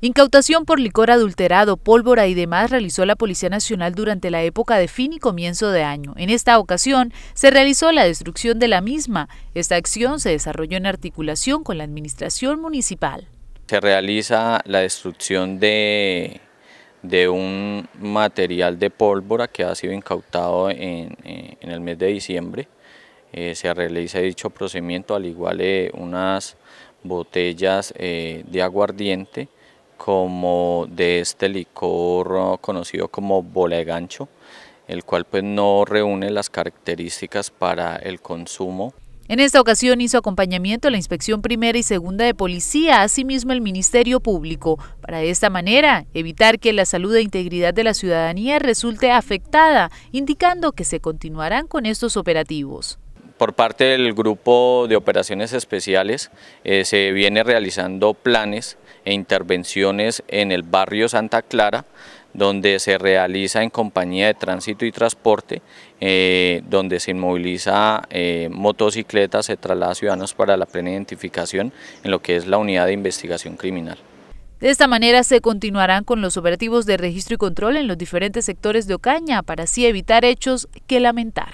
Incautación por licor adulterado, pólvora y demás realizó la Policía Nacional durante la época de fin y comienzo de año. En esta ocasión se realizó la destrucción de la misma. Esta acción se desarrolló en articulación con la Administración Municipal. Se realiza la destrucción de, un material de pólvora que ha sido incautado en, eh, el mes de diciembre. Eh, se realiza dicho procedimiento, al igual que eh, unas botellas de aguardiente como de este licor ah, conocido como bola de gancho, el cual pues no reúne las características para el consumo. En esta ocasión hizo acompañamiento a la Inspección Primera y Segunda de Policía, asimismo el Ministerio Público, para de esta manera evitar que la salud e integridad de la ciudadanía resulte afectada, indicando que se continuarán con estos operativos. Por parte del Grupo de Operaciones Especiales eh, se viene realizando planes e intervenciones en el barrio Santa Clara, donde se realiza en compañía de tránsito y transporte, eh, donde se inmoviliza eh, motocicletas, se traslada a ciudadanos para la plena identificación en lo que es la unidad de investigación criminal. De esta manera se continuarán con los operativos de registro y control en los diferentes sectores de Ocaña para así evitar hechos que lamentar.